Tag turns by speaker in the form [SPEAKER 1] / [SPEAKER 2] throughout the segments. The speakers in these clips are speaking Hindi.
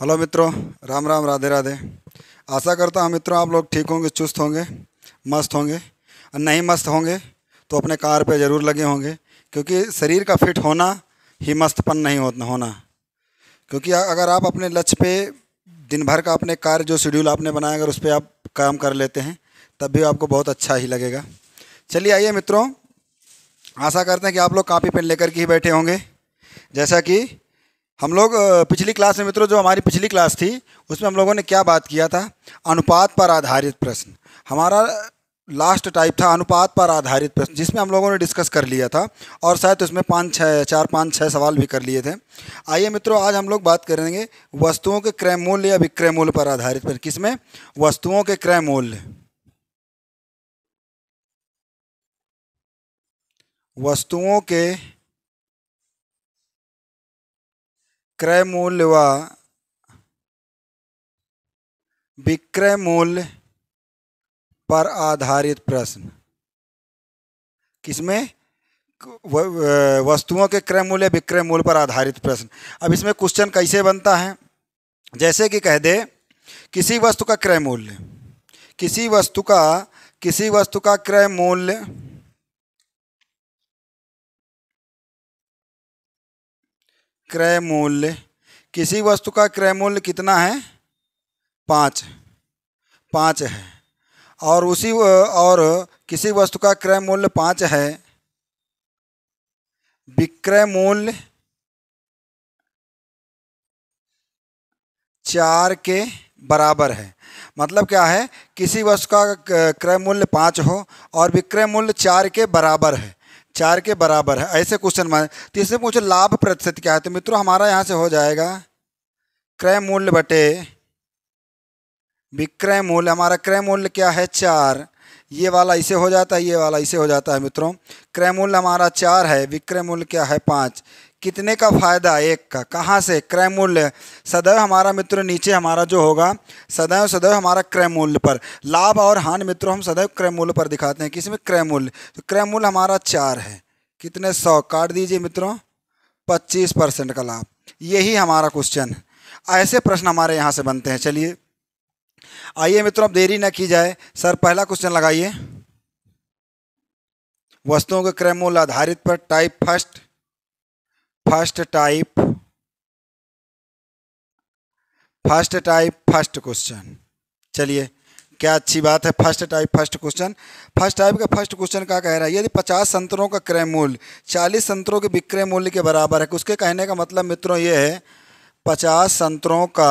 [SPEAKER 1] हेलो मित्रों राम राम राधे राधे आशा करता हूँ मित्रों आप लोग ठीक होंगे चुस्त होंगे मस्त होंगे और नहीं मस्त होंगे तो अपने कार पे ज़रूर लगे होंगे क्योंकि शरीर का फिट होना ही मस्तपन नहीं होना क्योंकि अगर आप अपने लक्ष्य पे दिन भर का अपने कार्य जो शेड्यूल आपने बनाया अगर उस पर आप काम कर लेते हैं तब भी आपको बहुत अच्छा ही लगेगा चलिए आइए मित्रों आशा करते हैं कि आप लोग कापी पेन लेकर के ही बैठे होंगे जैसा कि हम लोग पिछली क्लास में मित्रों जो हमारी पिछली क्लास थी उसमें हम लोगों ने क्या बात किया था अनुपात पर आधारित प्रश्न हमारा लास्ट टाइप था अनुपात पर आधारित प्रश्न जिसमें हम लोगों ने डिस्कस कर लिया था और शायद उसमें पाँच छः चार पाँच छः सवाल भी कर लिए थे आइए मित्रों आज हम लोग बात करेंगे वस्तुओं के क्रय मूल्य या विक्रय मूल्य पर आधारित प्रश्न किसमें वस्तुओं के क्रय मूल्य वस्तुओं के क्रय मूल्य व विक्रय मूल्य पर आधारित प्रश्न किसमें वस्तुओं के क्रय मूल्य विक्रय मूल्य पर आधारित प्रश्न अब इसमें क्वेश्चन कैसे बनता है जैसे कि कह दे किसी वस्तु का क्रय मूल्य किसी वस्तु का किसी वस्तु का क्रय मूल्य क्रय मूल्य किसी वस्तु का क्रय मूल्य कितना है पाँच पाँच है और उसी और किसी वस्तु का क्रय मूल्य पाँच है विक्रय मूल्य चार के बराबर है मतलब क्या है किसी वस्तु का क्रय मूल्य पाँच हो और विक्रय मूल्य चार के बराबर है चार के बराबर है ऐसे क्वेश्चन मान तीसरे पूछो लाभ प्रतिशत क्या है तो मित्रों हमारा यहाँ से हो जाएगा क्रय मूल्य बटे विक्रय मूल्य हमारा क्रय मूल्य क्या है चार ये वाला इसे हो जाता है ये वाला इसे हो जाता है मित्रों क्रय मूल्य हमारा चार है विक्रय मूल्य क्या है पाँच कितने का फ़ायदा एक का कहाँ से क्रय मूल्य सदैव हमारा मित्र नीचे हमारा जो होगा सदैव सदैव हमारा क्रय मूल्य पर लाभ और हान मित्रों हम सदैव क्रय मूल्य पर दिखाते हैं किसी में क्रय मूल्य तो क्रय मूल्य हमारा चार है कितने सौ काट दीजिए मित्रों पच्चीस परसेंट का लाभ यही हमारा क्वेश्चन ऐसे प्रश्न हमारे यहाँ से बनते हैं चलिए आइए मित्रों अब देरी ना की जाए सर पहला क्वेश्चन लगाइए वस्तुओं के क्रय मूल्य आधारित पर type first first type first type first question चलिए क्या अच्छी बात है first type first question first type का फर्स्ट क्वेश्चन क्या कह रहा है यदि पचास संतरों का क्रय मूल्य चालीस संतरों के विक्रय मूल्य के बराबर है तो उसके कहने का मतलब मित्रों ये है पचास संतरों का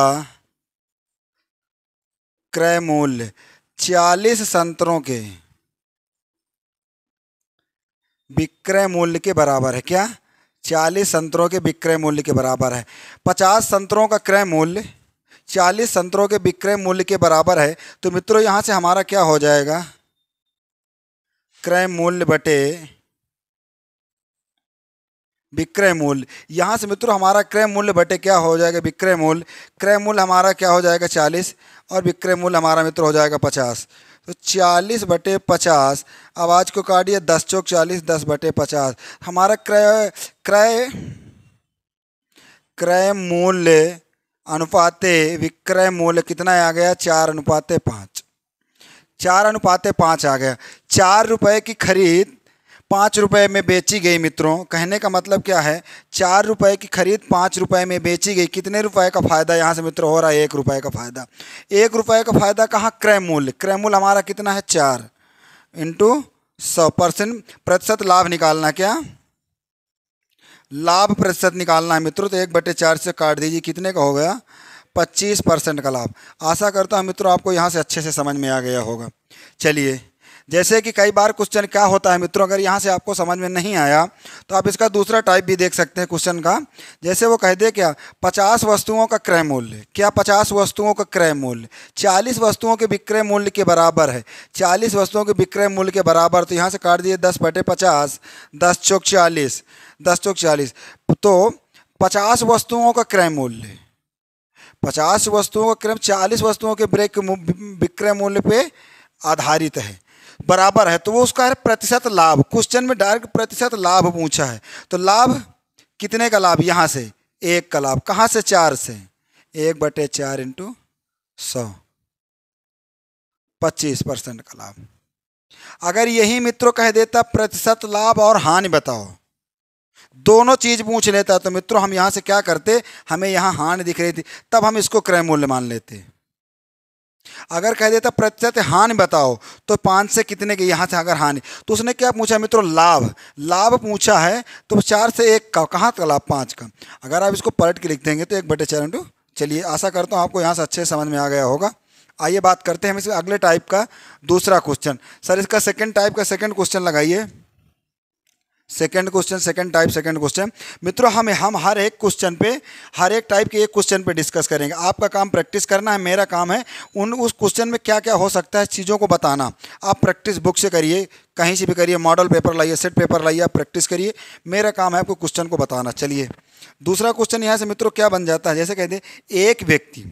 [SPEAKER 1] क्रय मूल्य चालीस संतरों के विक्रय मूल्य के बराबर है क्या चालीस संतरों के विक्रय मूल्य के बराबर है पचास संतरों का क्रय मूल्य चालीस संतरों के विक्रय मूल्य के बराबर है तो मित्रों यहाँ से हमारा क्या हो जाएगा क्रय मूल्य बटे विक्रय मूल्य यहाँ से मित्रों हमारा क्रय मूल्य बटे क्या हो जाएगा विक्रय मूल्य क्रय मूल्य हमारा क्या हो जाएगा चालीस और विक्रय मूल्य हमारा मित्र हो जाएगा पचास तो चालीस बटे पचास अब आज को काटिए दस चौक चालीस दस बटे पचास हमारा क्रय क्रय क्रय मूल्य अनुपाते विक्रय मूल्य कितना आ गया चार अनुपाते पाँच चार अनुपाते पाँच आ गया चार रुपए की खरीद पाँच रुपये में बेची गई मित्रों कहने का मतलब क्या है चार रुपये की खरीद पाँच रुपये में बेची गई कितने रुपये का फ़ायदा यहाँ से मित्रों हो रहा है एक रुपये का फ़ायदा एक रुपये का फ़ायदा कहाँ क्रय मूल्य क्रय मूल्य हमारा कितना है चार इंटू सौ परसेंट प्रतिशत लाभ निकालना क्या लाभ प्रतिशत निकालना है मित्रों तो एक बटे चार से काट दीजिए कितने का हो गया पच्चीस परसेंट का लाभ आशा करता हूँ मित्रों आपको यहाँ से अच्छे से समझ में आ गया होगा चलिए जैसे कि कई बार क्वेश्चन क्या होता है मित्रों अगर यहाँ से आपको समझ में नहीं आया तो आप इसका दूसरा टाइप भी देख सकते हैं क्वेश्चन का जैसे वो कह दे क्या पचास वस्तुओं का क्रय मूल्य क्या पचास वस्तुओं का क्रय मूल्य चालीस वस्तुओं के विक्रय मूल्य के बराबर है चालीस वस्तुओं के विक्रय मूल्य के बराबर तो यहाँ से काट दिए दस बटे पचास दस चौक चालीस दस चौक चालीस तो पचास वस्तुओं का क्रय मूल्य पचास वस्तुओं का क्रम चालीस वस्तुओं के ब्रेक विक्रय मूल्य पे आधारित है बराबर है तो वो उसका है प्रतिशत लाभ क्वेश्चन में डायरेक्ट प्रतिशत लाभ पूछा है तो लाभ कितने का लाभ यहाँ से एक का लाभ कहाँ से चार से एक बटे चार इंटू सौ पच्चीस परसेंट का लाभ अगर यही मित्रों कह देता प्रतिशत लाभ और हानि बताओ दोनों चीज पूछ लेता तो मित्रों हम यहां से क्या करते हमें यहां हानि दिख रही थी तब हम इसको क्रय मूल्य मान लेते अगर कह देता प्रतिशत हानि बताओ तो पाँच से कितने के यहाँ से अगर हानि तो उसने क्या पूछा मित्रों लाभ लाभ पूछा है तो चार से एक का कहाँ का लाभ पाँच का अगर आप इसको पलट के लिख देंगे तो एक बटे चार इंटू चलिए आशा करता हूँ आपको यहाँ से अच्छे समझ में आ गया होगा आइए बात करते हैं हम इसके अगले टाइप का दूसरा क्वेश्चन सर इसका सेकेंड टाइप का सेकेंड क्वेश्चन लगाइए second question second type second question मित्रों हम हम हर एक क्वेश्चन पे हर एक टाइप के एक क्वेश्चन पे डिस्कस करेंगे आपका काम प्रैक्टिस करना है मेरा काम है उन उस क्वेश्चन में क्या क्या हो सकता है चीज़ों को बताना आप प्रैक्टिस बुक से करिए कहीं से भी करिए मॉडल पेपर लाइए सेट पेपर लाइए आप प्रैक्टिस करिए मेरा काम है आपको क्वेश्चन को बताना चलिए दूसरा क्वेश्चन यहाँ से मित्रों क्या बन जाता है जैसे कहते हैं एक व्यक्ति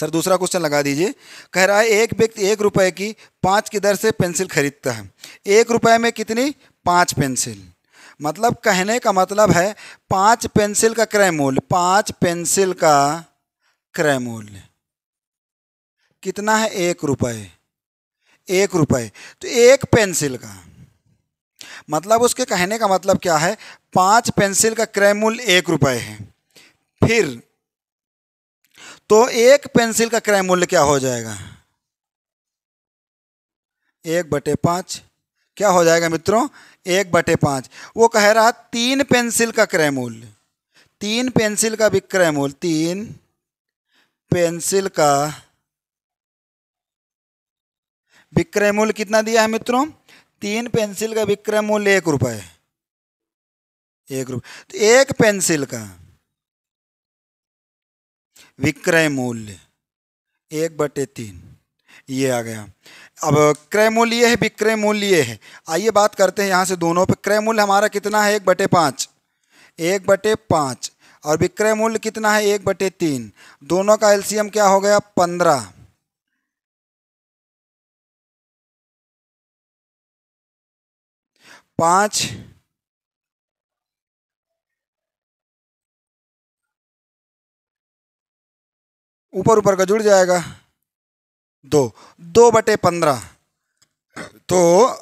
[SPEAKER 1] सर दूसरा क्वेश्चन लगा दीजिए कह रहा है एक व्यक्ति एक रुपए की पाँच की दर से पेंसिल खरीदता है एक रुपये में कितनी पाँच पेंसिल मतलब कहने का मतलब है पाँच पेंसिल का क्रय मूल्य पाँच पेंसिल का क्रय मूल्य कितना है एक रुपए एक रुपये तो एक पेंसिल का मतलब उसके कहने का मतलब क्या है पाँच पेंसिल का क्रय मूल्य एक रुपये है फिर तो एक पेंसिल का क्रय मूल्य क्या हो जाएगा एक बटे पांच क्या हो जाएगा मित्रों एक बटे पांच वो कह रहा तीन पेंसिल का क्रय मूल्य तीन पेंसिल का विक्रय मूल्य तीन पेंसिल का विक्रय मूल्य कितना दिया है मित्रों तीन पेंसिल का विक्रय मूल्य एक रुपए एक रुपये तो एक पेंसिल का विक्रय मूल्य एक बटे तीन ये आ गया अब क्रय मूल्य ये है विक्रय मूल्य ये है आइए बात करते हैं यहाँ से दोनों पे क्रय मूल्य हमारा कितना है एक बटे पाँच एक बटे पाँच और विक्रय मूल्य कितना है एक बटे तीन दोनों का एलसीएम क्या हो गया पंद्रह पाँच ऊपर ऊपर का जुड़ जाएगा दो दो बटे पंद्रह तो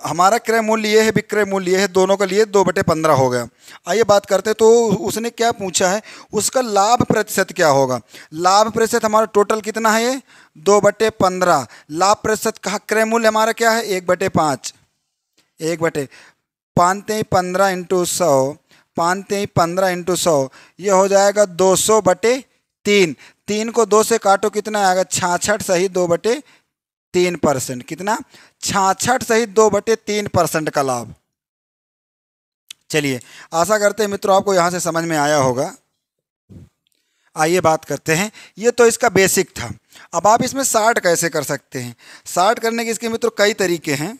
[SPEAKER 1] हमारा क्रय मूल्य ये है विक्रय मूल्य ये है दोनों के लिए दो बटे पंद्रह हो गया आइए बात करते हैं तो उसने क्या पूछा है उसका लाभ प्रतिशत क्या होगा लाभ प्रतिशत हमारा टोटल कितना है ये दो बटे पंद्रह लाभ प्रतिशत कहा क्रय मूल्य हमारा क्या है एक बटे पाँच एक बटे पानते पंद्रह इंटू सौ पानते पंद्रह इंटू सौ ये हो जाएगा दो सौ बटे तीन तीन को दो से काटो कितना आएगा छाछठ सही दो बटे तीन परसेंट कितना छाछठ सही दो बटे तीन परसेंट का लाभ चलिए आशा करते हैं मित्रों आपको यहां से समझ में आया होगा आइए बात करते हैं ये तो इसका बेसिक था अब आप इसमें शार्ट कैसे कर सकते हैं शार्ट करने के इसके मित्रों कई तरीके हैं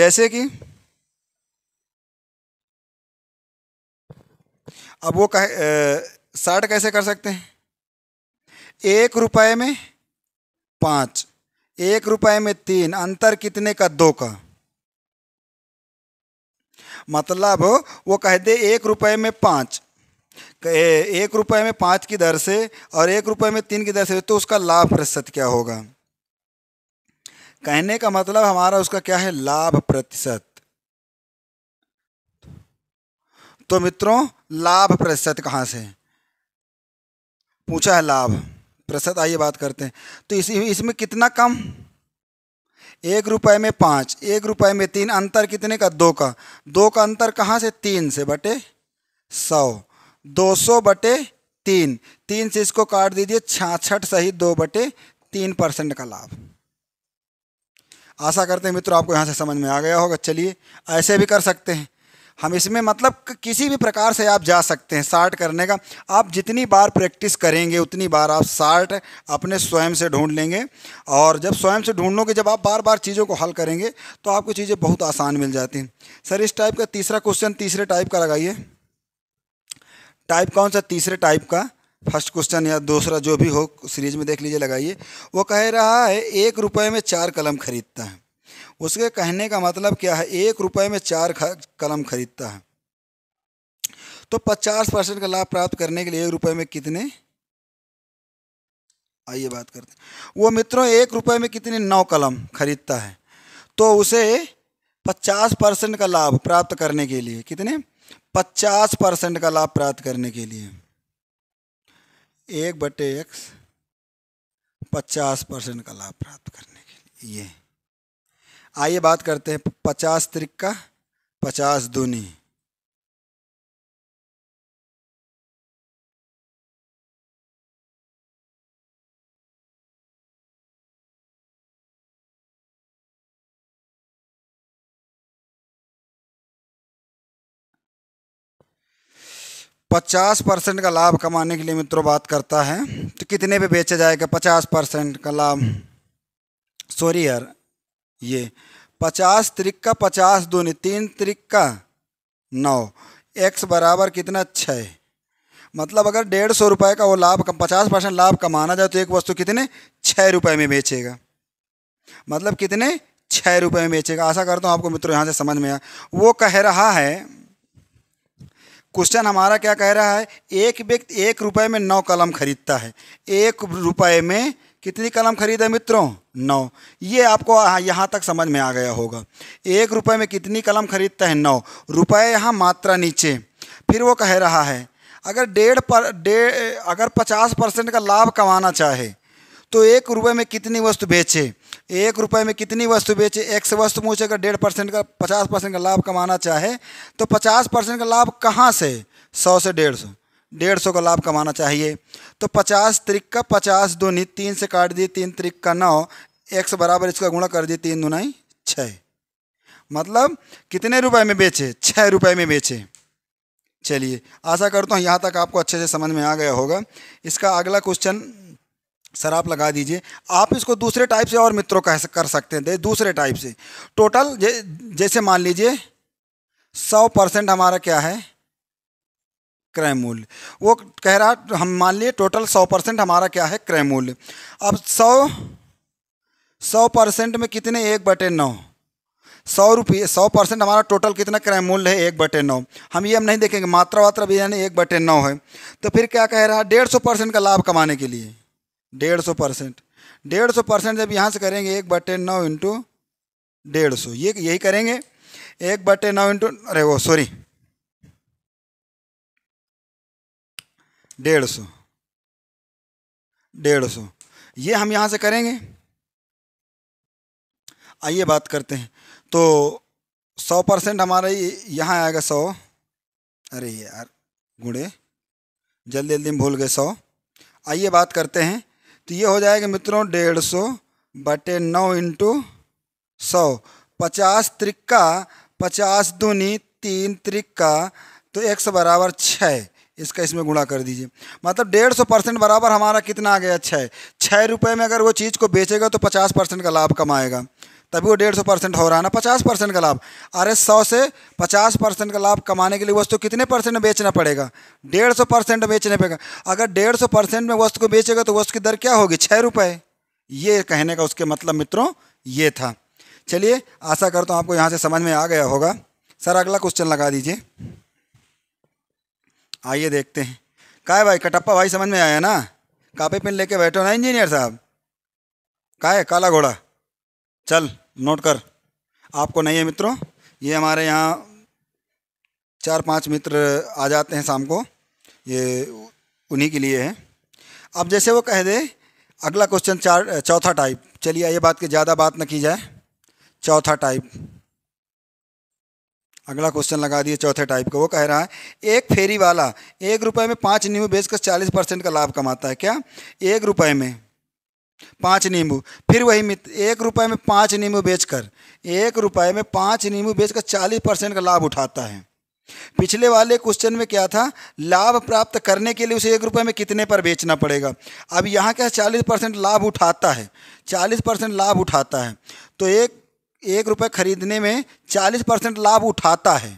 [SPEAKER 1] जैसे कि अब वो कह साठ कैसे कर सकते हैं एक रुपए में पाँच एक रुपए में तीन अंतर कितने का दो का मतलब वो कह दे एक रुपए में पाँच एक रुपए में पाँच की दर से और एक रुपए में तीन की दर से तो उसका लाभ प्रतिशत क्या होगा कहने का मतलब हमारा उसका क्या है लाभ प्रतिशत तो मित्रों लाभ प्रतिशत कहाँ से पूछा है लाभ प्रतिशत आइए बात करते हैं तो इसी इसमें कितना कम एक रुपए में पाँच एक रुपए में तीन अंतर कितने का दो का दो का अंतर कहाँ से तीन से बटे सौ दो सौ बटे तीन तीन से इसको काट दीजिए छाछठ सही दो बटे तीन परसेंट का लाभ आशा करते हैं मित्रों आपको यहाँ से समझ में आ गया होगा चलिए ऐसे भी कर सकते हैं हम इसमें मतलब किसी भी प्रकार से आप जा सकते हैं शार्ट करने का आप जितनी बार प्रैक्टिस करेंगे उतनी बार आप शार्ट अपने स्वयं से ढूंढ लेंगे और जब स्वयं से ढूंढोगे जब आप बार बार चीज़ों को हल करेंगे तो आपको चीज़ें बहुत आसान मिल जाती हैं सर इस टाइप का तीसरा क्वेश्चन तीसरे टाइप का लगाइए टाइप कौन सा तीसरे टाइप का फर्स्ट क्वेश्चन या दूसरा जो भी हो सीरीज में देख लीजिए लगाइए वो कह रहा है एक रुपये में चार कलम खरीदता है उसके कहने का मतलब क्या है एक रुपये में चार कलम खरीदता है तो पचास परसेंट का लाभ प्राप्त करने के लिए एक रुपये में कितने आइए बात करते हैं वो मित्रों एक रुपये में कितने नौ कलम खरीदता है तो उसे पचास परसेंट का लाभ प्राप्त करने के लिए कितने पचास परसेंट का लाभ प्राप्त करने के लिए एक बटे एक्स पचास परसेंट का लाभ प्राप्त करने के लिए ये आइए बात करते हैं पचास त्रिक का पचास दूनी पचास परसेंट का लाभ कमाने के लिए मित्रों बात करता है तो कितने पे बेचा जाएगा पचास परसेंट का लाभ सॉरी यार ये पचास का पचास दूनी तीन त्रिक का नौ एक्स बराबर कितना छः मतलब अगर डेढ़ सौ रुपये का वो लाभ पचास परसेंट लाभ कमाना जाए तो एक वस्तु कितने छः रुपये में बेचेगा मतलब कितने छः रुपये में बेचेगा आशा करता हूँ आपको मित्रों यहाँ से समझ में आया वो कह रहा है क्वेश्चन हमारा क्या कह रहा है एक व्यक्ति एक रुपये में नौ कलम खरीदता है एक रुपये में कितनी कलम खरीदे मित्रों नौ ये आपको यहाँ तक समझ में आ गया होगा एक रुपये में कितनी कलम खरीदता है नौ रुपये यहाँ मात्रा नीचे फिर वो कह रहा है अगर डेढ़ पर डेढ़ अगर पचास परसेंट का लाभ कमाना चाहे तो एक रुपये में कितनी वस्तु बेचे एक रुपये में कितनी वस्तु बेचे एक से वस्तु मुझे अगर डेढ़ परसेंट का पचास परसेंट का लाभ कमाना चाहे तो पचास परसेंट का लाभ कहाँ से सौ से डेढ़ सौ डेढ़ सौ का लाभ कमाना चाहिए तो पचास त्रिक का पचास दूनी तीन से काट दिए तीन त्रिक का नौ एक से बराबर इसका गुणा कर दिए तीन दुनाई छः मतलब कितने रुपए में बेचे छः रुपए में बेचे चलिए आशा करता हूँ यहाँ तक आपको अच्छे से समझ में आ गया होगा इसका अगला क्वेश्चन सर आप लगा दीजिए आप इसको दूसरे टाइप से और मित्रों कह कर सकते हैं दूसरे टाइप से टोटल जैसे मान लीजिए सौ परसेंट हमारा क्या है क्रय मूल्य वो कह रहा हम मान लिए टोटल सौ परसेंट हमारा क्या है क्रय मूल्य अब सौ सौ परसेंट में कितने एक बटे नौ सौ रुपये सौ परसेंट हमारा टोटल कितना क्रय मूल्य है एक बटे नौ हम ये हम नहीं देखेंगे मात्रा वात्रा भी यानी एक बटे नौ है तो फिर क्या कह रहा है डेढ़ सौ परसेंट का लाभ कमाने के लिए डेढ़ सौ परसेंट डेढ़ सौ परसेंट जब यहाँ से करेंगे एक बटे नौ इंटू डेढ़ सौ ये यही करेंगे एक बटे नौ इंटू अरे वो सॉरी डेढ़ सौ डेढ़ सौ ये हम यहाँ से करेंगे आइए बात करते हैं तो सौ परसेंट हमारा यहाँ आएगा सौ अरे यार गुड़े जल्दी जल्दी भूल गए सौ आइए बात करते हैं तो ये हो जाएगा मित्रों डेढ़ सौ बटे नौ इंटू सौ पचास त्रिक्का पचास दूनी तीन त्रिक्का तो एक सौ बराबर छः इसका इसमें गुणा कर दीजिए मतलब डेढ़ सौ परसेंट बराबर हमारा कितना आ गया छः छः रुपये में अगर वो चीज़ को बेचेगा तो पचास परसेंट का लाभ कमाएगा तभी वो डेढ़ सौ परसेंट हो रहा है ना पचास परसेंट का लाभ अरे सौ से पचास परसेंट का लाभ कमाने के लिए वस्तु कितने परसेंट में बेचना पड़ेगा डेढ़ सौ परसेंट बेचने पड़ेगा अगर डेढ़ सौ परसेंट में वस्तु को बेचेगा तो वस्तु की दर क्या होगी छः रुपये ये कहने का उसके मतलब मित्रों ये था चलिए आशा करता हूँ आपको यहाँ से समझ में आ गया होगा सर अगला क्वेश्चन लगा दीजिए आइए देखते हैं का है भाई कटप्पा भाई समझ में आया ना कापी पेन लेके बैठो ना इंजीनियर साहब का है काला घोड़ा चल नोट कर आपको नहीं है मित्रों ये हमारे यहाँ चार पांच मित्र आ जाते हैं शाम को ये उन्हीं के लिए है अब जैसे वो कह दे अगला क्वेश्चन चार चौथा टाइप चलिए ये बात की ज़्यादा बात न की जाए चौथा टाइप अगला क्वेश्चन लगा दिए चौथे टाइप का वो कह रहा है एक फेरी वाला एक रुपये में पाँच नींबू बेचकर चालीस परसेंट का लाभ कमाता है क्या एक रुपये में पाँच नींबू फिर वही मित्र एक रुपये में पाँच नींबू बेचकर एक रुपये में पाँच नींबू बेचकर चालीस परसेंट का लाभ उठाता है पिछले वाले क्वेश्चन में क्या था लाभ प्राप्त करने के लिए उसे एक रुपये में कितने पर बेचना पड़ेगा अब यहाँ क्या चालीस परसेंट लाभ उठाता है चालीस परसेंट लाभ उठाता है तो एक एक रुपये खरीदने में चालीस परसेंट लाभ उठाता है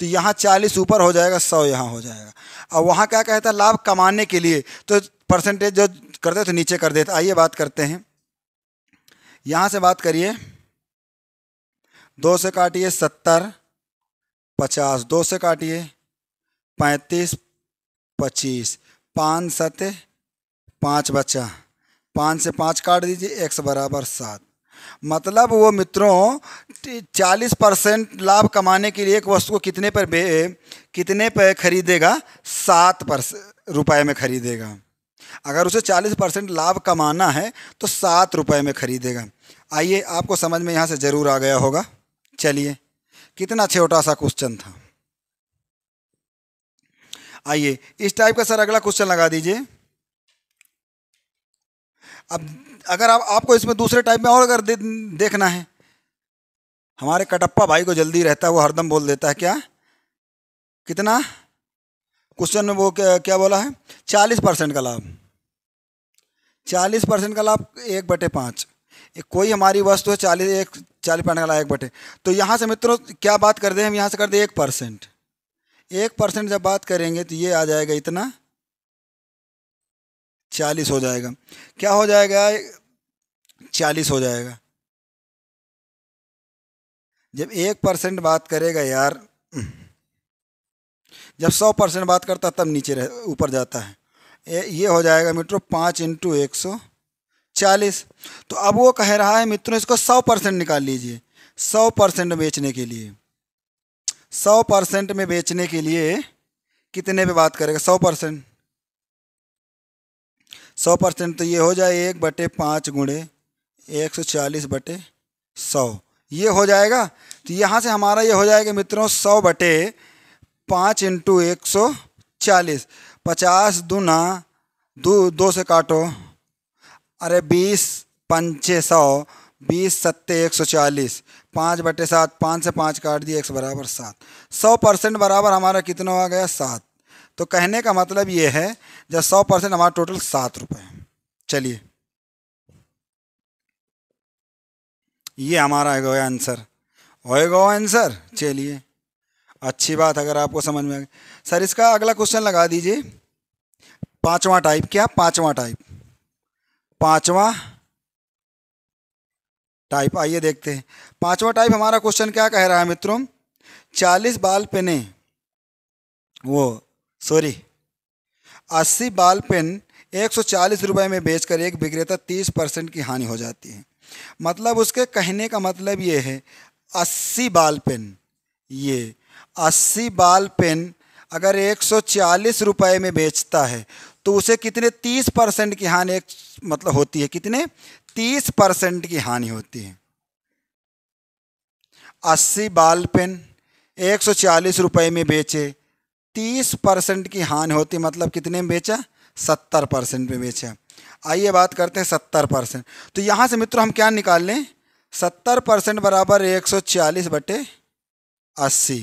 [SPEAKER 1] तो यहाँ चालीस ऊपर हो जाएगा सौ यहाँ हो जाएगा और वहाँ क्या कहता है लाभ कमाने के लिए तो परसेंटेज जो करते तो नीचे कर देते आइए बात करते हैं यहाँ से बात करिए दो से काटिए सत्तर पचास दो से काटिए पैंतीस पच्चीस पाँच सत पाँच बचा पाँच से पाँच काट दीजिए एक्स बराबर सात मतलब वो मित्रों चालीस परसेंट लाभ कमाने के लिए एक वस्तु को कितने पर बे कितने पर खरीदेगा सात परसेंट रुपये में खरीदेगा अगर उसे चालीस परसेंट लाभ कमाना है तो सात रुपये में खरीदेगा आइए आपको समझ में यहाँ से ज़रूर आ गया होगा चलिए कितना छोटा सा क्वेश्चन था आइए इस टाइप का सर अगला क्वेश्चन लगा दीजिए अब अगर आप आपको इसमें दूसरे टाइप में और अगर दे, देखना है हमारे कटप्पा भाई को जल्दी रहता है वो हरदम बोल देता है क्या कितना क्वेश्चन में वो क्या, क्या बोला है चालीस परसेंट का लाभ चालीस परसेंट का लाभ एक बटे पाँच कोई हमारी वस्तु है चालीस एक चालीस परसेंट का लाभ एक बटे तो यहाँ से मित्रों क्या बात कर दें हम यहाँ से कर दें एक परसेंट एक परसेंट जब बात करेंगे तो ये आ जाएगा इतना चालीस हो जाएगा क्या हो जाएगा चालीस हो जाएगा जब एक परसेंट बात करेगा यार जब सौ परसेंट बात करता तब नीचे रह ऊपर जाता है ये हो जाएगा मित्रों पाँच इंटू एक सौ चालीस तो अब वो कह रहा है मित्रों इसको सौ परसेंट निकाल लीजिए सौ परसेंट बेचने के लिए सौ परसेंट में बेचने के लिए कितने पे बात करेगा सौ परसेंट सौ परसेंट तो ये हो जाए एक बटे पाँच गुणे एक सौ चालीस बटे सौ ये हो जाएगा तो यहाँ से हमारा ये हो जाएगा मित्रों सौ बटे पाँच इंटू एक सौ चालीस पचास दूना दो दो से काटो अरे बीस पंचे सौ बीस सत्ते एक सौ चालीस पाँच बटे सात पाँच से पाँच काट दिए एक सौ बराबर सात सौ परसेंट बराबर हमारा कितना आ गया सात तो कहने का मतलब ये है जब सौ परसेंट हमारा टोटल सात रुपये चलिए ये हमारा है गया आंसर गो आंसर चलिए अच्छी बात अगर आपको समझ में आ गई सर इसका अगला क्वेश्चन लगा दीजिए पांचवा टाइप क्या पांचवा टाइप पांचवा टाइप आइए देखते हैं पांचवा टाइप हमारा क्वेश्चन क्या कह रहा है मित्रों चालीस बाल पेने वो सॉरी अस्सी बाल पेन एक सौ चालीस रुपये में बेचकर एक विक्रेता तीस परसेंट की हानि हो जाती है मतलब उसके कहने का मतलब ये है अस्सी बाल पेन ये अस्सी बाल पेन अगर एक सौ चालीस रुपये में बेचता है तो उसे कितने तीस परसेंट की हानि एक मतलब होती है कितने तीस परसेंट की हानि होती है अस्सी बाल पेन एक सौ चालीस रुपये में बेचे तीस परसेंट की हानि होती मतलब कितने में बेचा सत्तर परसेंट में बेचा आइए बात करते हैं सत्तर परसेंट तो यहाँ से मित्रों हम क्या निकाल लें सत्तर परसेंट बराबर एक सौ चालीस बटे अस्सी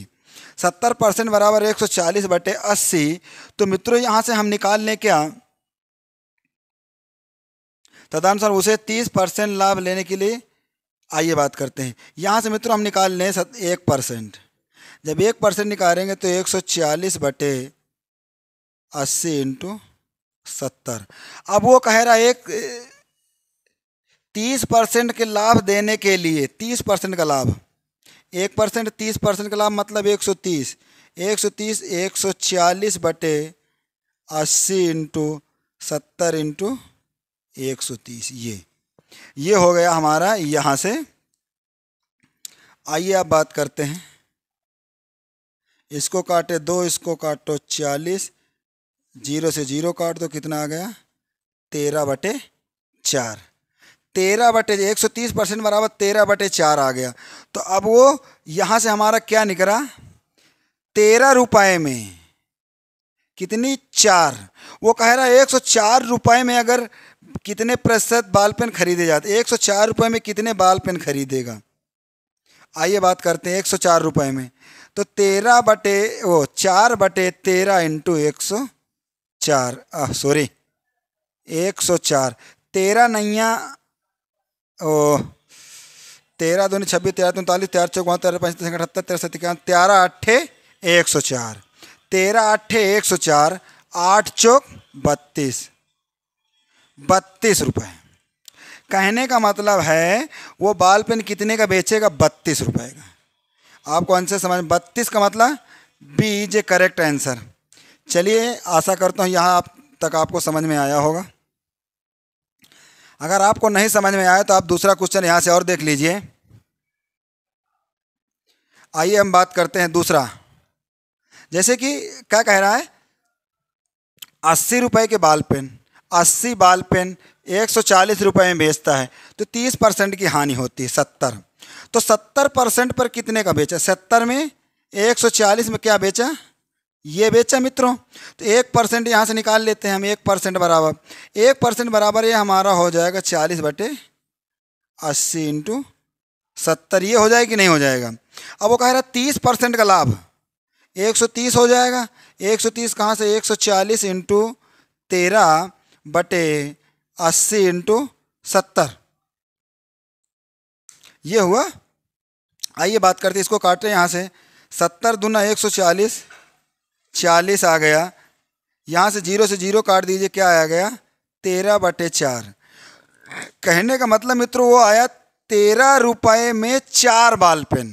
[SPEAKER 1] सत्तर परसेंट बराबर एक सौ चालीस बटे अस्सी तो मित्रों यहाँ से हम निकाल लें क्या तदनुसार उसे तीस परसेंट लाभ लेने के लिए आइए बात करते हैं यहाँ से मित्रों हम निकाल लें एक परसेंट जब एक परसेंट निकालेंगे तो एक सौ छियालीस बटे अस्सी इंटू सत्तर अब वो कह रहा एक तीस परसेंट के लाभ देने के लिए तीस परसेंट का लाभ एक परसेंट तीस परसेंट का लाभ मतलब एक सौ तीस एक सौ तीस एक सौ छियालीस बटे अस्सी इंटू सत्तर इंटू एक सौ तीस ये ये हो गया हमारा यहाँ से आइए आप बात करते हैं इसको काटे दो इसको काटो चालीस जीरो से जीरो काट दो कितना आ गया तेरह बटे चार तेरह बटे एक सौ तीस परसेंट बराबर तेरह बटे चार आ गया तो अब वो यहाँ से हमारा क्या निकला तेरह रुपये में कितनी चार वो कह रहा है एक सौ चार रुपये में अगर कितने प्रतिशत बाल पेन खरीदे जाते एक सौ चार रुपये में कितने बाल पेन खरीदेगा आइए बात करते हैं एक सौ चार रुपये में तो तेरह बटे वो चार बटे तेरह इंटू एक सौ चार सॉरी एक सौ चार तेरह नैया ओ तेरह दूनी छब्बीस तेरह उनतालीस तेरह चौवन तेरह पैंतीस अठहत्तर तेरह सत्तिक तेरह अट्ठे एक सौ चार तेरह अट्ठे एक सौ चार आठ चौक बत्तीस बत्तीस रुपये कहने का मतलब है वो बाल पेन कितने का बेचेगा बत्तीस रुपये का आपको आंसर समझ बत्तीस का मतलब B is a correct answer चलिए आशा करता हूँ यहाँ आप तक आपको समझ में आया होगा अगर आपको नहीं समझ में आया तो आप दूसरा क्वेश्चन यहाँ से और देख लीजिए आइए हम बात करते हैं दूसरा जैसे कि क्या कह रहा है अस्सी रुपये के बाल पेन अस्सी बाल पेन एक सौ चालीस रुपये में बेचता है तो तीस परसेंट की हानि होती है सत्तर तो सत्तर परसेंट पर कितने का बेचा सत्तर में एक सौ में क्या बेचा ये बेचा मित्रों तो एक परसेंट यहाँ से निकाल लेते हैं हम एक परसेंट बराबर एक परसेंट बराबर ये हमारा हो जाएगा चालीस बटे अस्सी इंटू सत्तर ये हो जाएगा कि नहीं हो जाएगा अब वो कह रहा है तीस परसेंट का लाभ एक सौ तीस हो जाएगा एक सौ तीस कहाँ से एक सौ चालीस इंटू तेरह बटे अस्सी इंटू सत्तर ये हुआ आइए बात करते इसको काटते यहाँ से सत्तर दुना एक सौ चालीस चालीस आ गया यहाँ से जीरो से जीरो काट दीजिए क्या आ गया तेरह बटे चार कहने का मतलब मित्रों वो आया तेरह रुपये में चार बाल पेन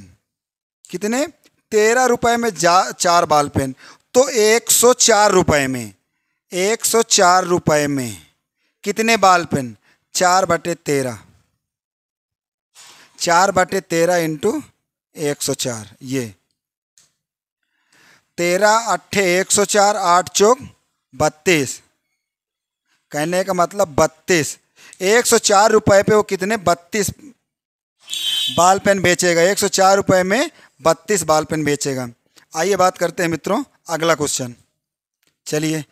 [SPEAKER 1] कितने तेरह रुपये में जा चार बाल पेन तो एक सौ चार रुपये में एक सौ चार रुपये में कितने बाल पेन चार बटे तेरह चार बटे तेरह इंटू एक सौ चार ये तेरह अट्ठे एक सौ चार आठ चौक बत्तीस कहने का मतलब बत्तीस एक सौ चार रुपये पे वो कितने बत्तीस बाल पेन बेचेगा एक सौ चार रुपये में बत्तीस बाल पेन बेचेगा आइए बात करते हैं मित्रों अगला क्वेश्चन चलिए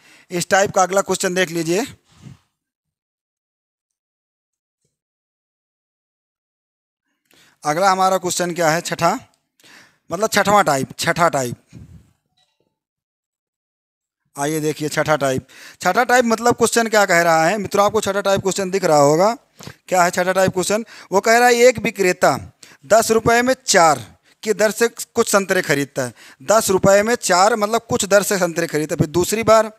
[SPEAKER 1] इस टाइप का अगला क्वेश्चन देख लीजिए अगला हमारा क्वेश्चन क्या है छठा मतलब छठवां टाइप छठा टाइप आइए देखिए छठा टाइप छठा टाइप मतलब क्वेश्चन क्या कह रहा है मित्रों आपको छठा टाइप क्वेश्चन दिख रहा होगा क्या है छठा टाइप क्वेश्चन वो कह रहा है एक विक्रेता दस रुपये में चार की दर से कुछ संतरे खरीदता है दस रुपये में चार मतलब कुछ दर से संतरे खरीदता है फिर दूसरी बार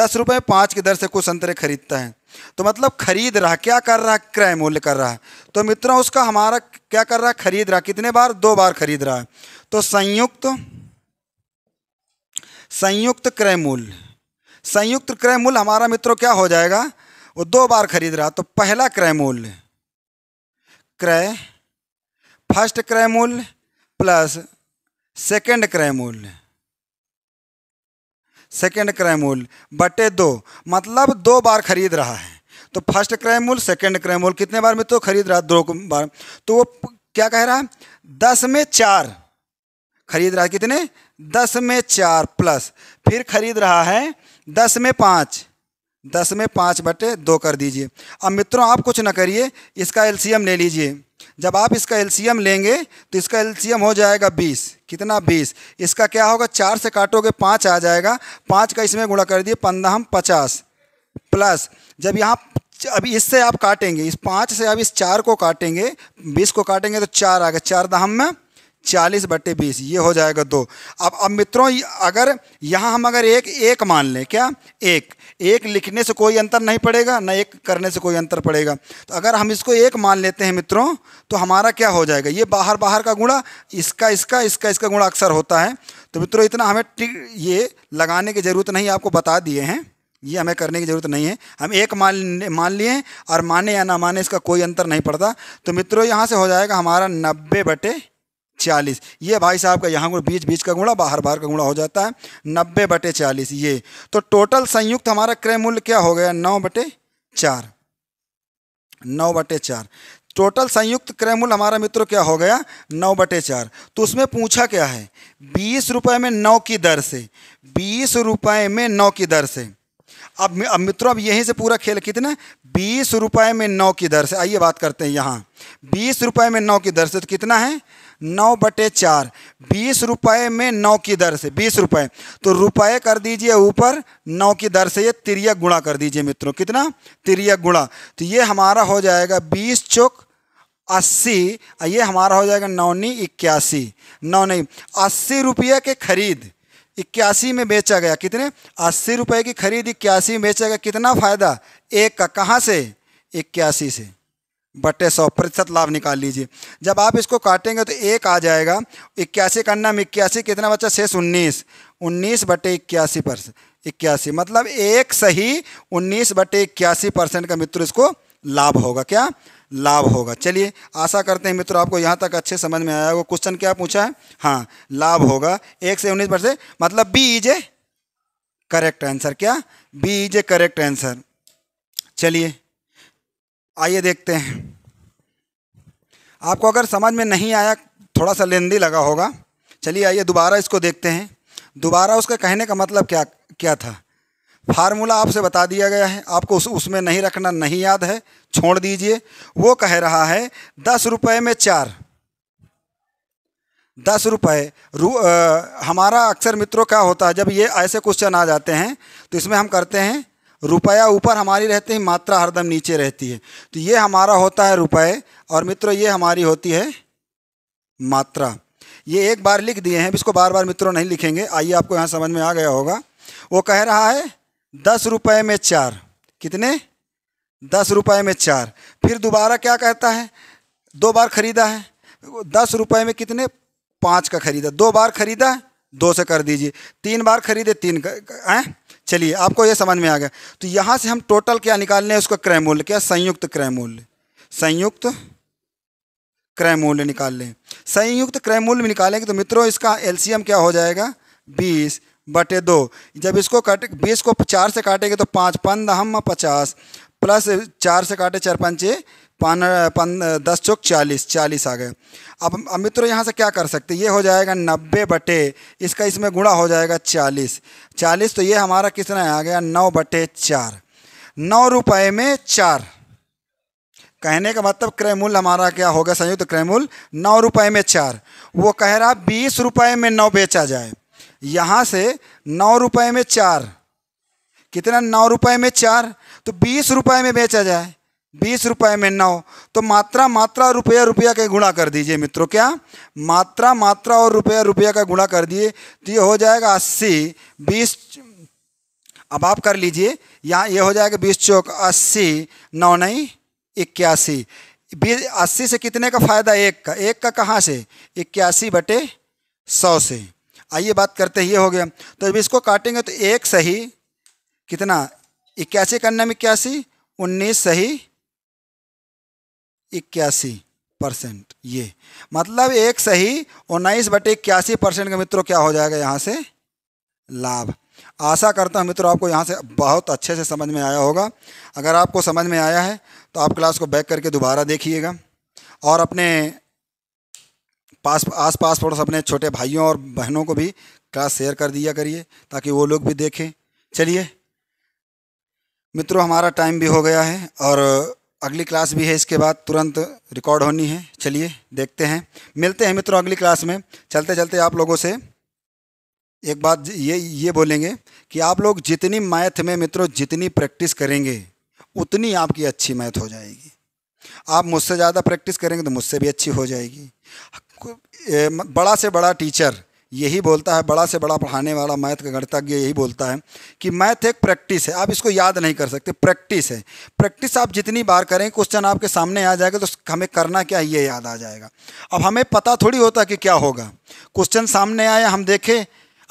[SPEAKER 1] दस रुपये पाँच की दर से कुछ संतरे खरीदता है तो मतलब खरीद रहा क्या कर रहा क्रय मूल्य कर रहा है तो मित्रों उसका हमारा क्या कर रहा है खरीद रहा कितने बार दो बार खरीद रहा है तो संयुक्त संयुक्त क्रय मूल्य संयुक्त क्रय मूल्य हमारा मित्रों क्या हो जाएगा वो दो बार खरीद रहा तो पहला क्रय मूल्य क्रय फर्स्ट क्रय मूल्य प्लस सेकेंड क्रय मूल्य सेकेंड क्रय मूल्य बटे दो मतलब दो बार खरीद रहा है तो फर्स्ट क्रय मूल्य सेकेंड क्रय मूल्य कितने बार में तो खरीद रहा दो बार तो वो क्या कह रहा है दस में चार खरीद रहा है कितने दस में चार प्लस फिर खरीद रहा है दस में पाँच दस में पाँच बटे दो कर दीजिए अब मित्रों आप कुछ ना करिए इसका एलसीएम ले लीजिए जब आप इसका एलसीएम लेंगे तो इसका एलसीएम हो जाएगा बीस कितना बीस इसका क्या होगा चार से काटोगे पाँच आ जाएगा पाँच का इसमें गुणा कर दिए पंद्रह पचास प्लस जब यहाँ अभी इससे आप काटेंगे इस पाँच से अब इस चार को काटेंगे बीस को काटेंगे तो चार आ गए चार दहम में चालीस बटे बीस ये हो जाएगा दो अब अब मित्रों अगर यहाँ हम अगर एक एक मान लें क्या एक एक लिखने से कोई अंतर नहीं पड़ेगा ना एक करने से कोई अंतर पड़ेगा तो अगर हम इसको एक मान लेते हैं मित्रों तो हमारा क्या हो जाएगा ये बाहर बाहर का गुणा इसका इसका इसका इसका गुणा अक्सर होता है तो मित्रों इतना हमें ये लगाने की ज़रूरत नहीं आपको बता दिए हैं ये हमें करने की ज़रूरत नहीं है हम एक मान मान लिए और माने या ना माने इसका कोई अंतर नहीं पड़ता तो मित्रों यहाँ से हो जाएगा हमारा नब्बे बटे चालीस ये भाई साहब का यहाँ गुण बीच बीच का गुणा बाहर बाहर का गुणा हो जाता है नब्बे बटे चालीस ये तो टोटल संयुक्त हमारा क्रय मूल्य क्या हो गया नौ बटे चार नौ बटे चार टोटल संयुक्त क्रय मूल्य हमारा मित्रों क्या हो गया नौ बटे चार तो उसमें पूछा क्या है बीस रुपये में नौ की दर से बीस रुपये में नौ की दर से अब अब मित्रों अब यहीं से पूरा खेल कितना बीस रुपये में नौ की दर से आइए बात करते हैं यहाँ बीस रुपये में नौ की दर से तो कितना है नौ बटे चार बीस रुपये में नौ की दर से बीस रुपये तो रुपये कर दीजिए ऊपर नौ की दर से ये तिरिया गुणा कर दीजिए मित्रों कितना तिरिया गुणा तो ये हमारा हो जाएगा बीस चौक अस्सी ये हमारा हो जाएगा नौनी इक्यासी नौ नहीं अस्सी रुपये के खरीद इक्यासी में बेचा गया कितने अस्सी रुपये की खरीद इक्यासी में बेचा गया कितना फ़ायदा एक का कहाँ से इक्यासी से बटे सौ प्रतिशत लाभ निकाल लीजिए जब आप इसको काटेंगे तो एक आ जाएगा इक्यासी का नाम इक्यासी कितना बचा शेष उन्नीस उन्नीस बटे इक्यासी परसेंट इक्यासी मतलब एक सही उन्नीस बटे इक्यासी परसेंट का मित्र इसको लाभ होगा क्या लाभ होगा चलिए आशा करते हैं मित्रों आपको यहाँ तक अच्छे समझ में आया होगा क्वेश्चन क्या पूछा है हाँ लाभ होगा एक से उन्नीस परसेंट मतलब B is a correct answer क्या B is a correct answer चलिए आइए देखते हैं आपको अगर समझ में नहीं आया थोड़ा सा लेंदी लगा होगा चलिए आइए दोबारा इसको देखते हैं दोबारा उसका कहने का मतलब क्या क्या था फार्मूला आपसे बता दिया गया है आपको उस उसमें नहीं रखना नहीं याद है छोड़ दीजिए वो कह रहा है दस रुपये में चार दस रुपये रू आ, हमारा अक्सर मित्रों क्या होता है जब ये ऐसे क्वेश्चन आ जाते हैं तो इसमें हम करते हैं रुपया ऊपर हमारी रहती है मात्रा हरदम नीचे रहती है तो ये हमारा होता है रुपये और मित्रों ये हमारी होती है मात्रा ये एक बार लिख दिए हैं इसको बार बार मित्रों नहीं लिखेंगे आइए आपको यहाँ समझ में आ गया होगा वो कह रहा है दस रुपये में चार कितने दस रुपये में चार फिर दोबारा क्या कहता है दो बार खरीदा है दस रुपये में कितने पाँच का खरीदा दो बार खरीदा दो से कर दीजिए तीन बार खरीदे तीन का हैं चलिए आपको ये समझ में आ गया तो यहाँ से हम टोटल क्या निकालने हैं उसका क्रय मूल्य क्या संयुक्त क्रय मूल्य संयुक्त क्रय मूल्य निकाल लें संयुक्त क्रय मूल्य निकालेंगे तो मित्रों इसका एलसीएम क्या हो जाएगा बीस बटे दो जब इसको काटे बीस को चार से काटेंगे तो पाँच पंद हम पचास प्लस चार से काटे चार पंचे पान पन दस चौक चालीस चालीस आ गए अब मित्रों यहाँ से क्या कर सकते ये हो जाएगा नब्बे बटे इसका इसमें गुणा हो जाएगा चालीस चालीस तो ये हमारा कितना आ गया नौ बटे चार नौ रुपये में चार कहने का मतलब क्रय मूल्य हमारा क्या होगा संयुक्त क्रय मूल्य नौ रुपये में चार वो कह रहा बीस रुपये में नौ बेचा जाए यहाँ से नौ रुपये में चार कितना नौ रुपये में चार तो बीस रुपये में बेचा जाए बीस रुपए में नौ तो मात्रा मात्रा रुपया रुपया का गुणा कर दीजिए मित्रों क्या मात्रा मात्रा और रुपया रुपया का गुणा कर दिए तो ये हो जाएगा अस्सी बीस अब आप कर लीजिए यहाँ ये हो जाएगा बीस चौक अस्सी नौ नहीं इक्यासी बीस अस्सी से कितने का फ़ायदा एक का एक का कहाँ से इक्यासी बटे सौ से आइए बात करते ये हो गया तो अब इसको काटेंगे तो एक सही कितना इक्यासी का नाम इक्यासी उन्नीस सही इक्यासी परसेंट ये मतलब एक सही उन्नीस बटे इक्यासी परसेंट का मित्रों क्या हो जाएगा यहाँ से लाभ आशा करता हूँ मित्रों आपको यहाँ से बहुत अच्छे से समझ में आया होगा अगर आपको समझ में आया है तो आप क्लास को बैक करके दोबारा देखिएगा और अपने पास आस पास पड़ोस अपने छोटे भाइयों और बहनों को भी क्लास शेयर कर दिया करिए ताकि वो लोग भी देखें चलिए मित्रों हमारा टाइम भी हो गया है और अगली क्लास भी है इसके बाद तुरंत रिकॉर्ड होनी है चलिए देखते हैं मिलते हैं मित्रों अगली क्लास में चलते चलते आप लोगों से एक बात ये ये बोलेंगे कि आप लोग जितनी मैथ में मित्रों जितनी प्रैक्टिस करेंगे उतनी आपकी अच्छी मैथ हो जाएगी आप मुझसे ज़्यादा प्रैक्टिस करेंगे तो मुझसे भी अच्छी हो जाएगी हाँ, बड़ा से बड़ा टीचर यही बोलता है बड़ा से बड़ा पढ़ाने वाला मैथ का गणितज्ञ यही बोलता है कि मैथ एक प्रैक्टिस है आप इसको याद नहीं कर सकते प्रैक्टिस है प्रैक्टिस आप जितनी बार करें क्वेश्चन आपके सामने आ जाएगा तो हमें करना क्या ये याद आ जाएगा अब हमें पता थोड़ी होता कि क्या होगा क्वेश्चन सामने आया हम देखें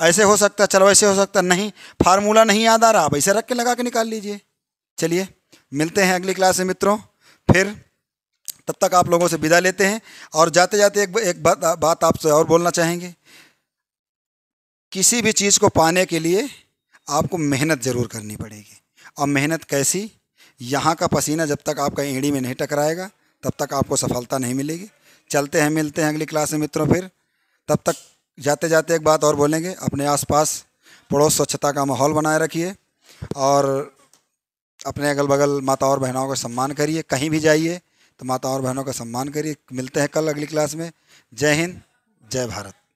[SPEAKER 1] ऐसे हो सकता है चलो ऐसे हो सकता नहीं फार्मूला नहीं याद आ रहा आप ऐसे रख के लगा के निकाल लीजिए चलिए मिलते हैं अगली क्लास में मित्रों फिर तब तक आप लोगों से विदा लेते हैं और जाते जाते एक एक बात आपसे और बोलना चाहेंगे किसी भी चीज़ को पाने के लिए आपको मेहनत ज़रूर करनी पड़ेगी और मेहनत कैसी यहाँ का पसीना जब तक आपका एड़ी में नहीं टकराएगा तब तक आपको सफलता नहीं मिलेगी चलते हैं मिलते हैं अगली क्लास में मित्रों फिर तब तक जाते जाते एक बात और बोलेंगे अपने आसपास पड़ोस स्वच्छता का माहौल बनाए रखिए और अपने अगल बगल माता और बहनों का सम्मान करिए कहीं भी जाइए तो माता और बहनों का सम्मान करिए मिलते हैं कल अगली क्लास में जय हिंद जय भारत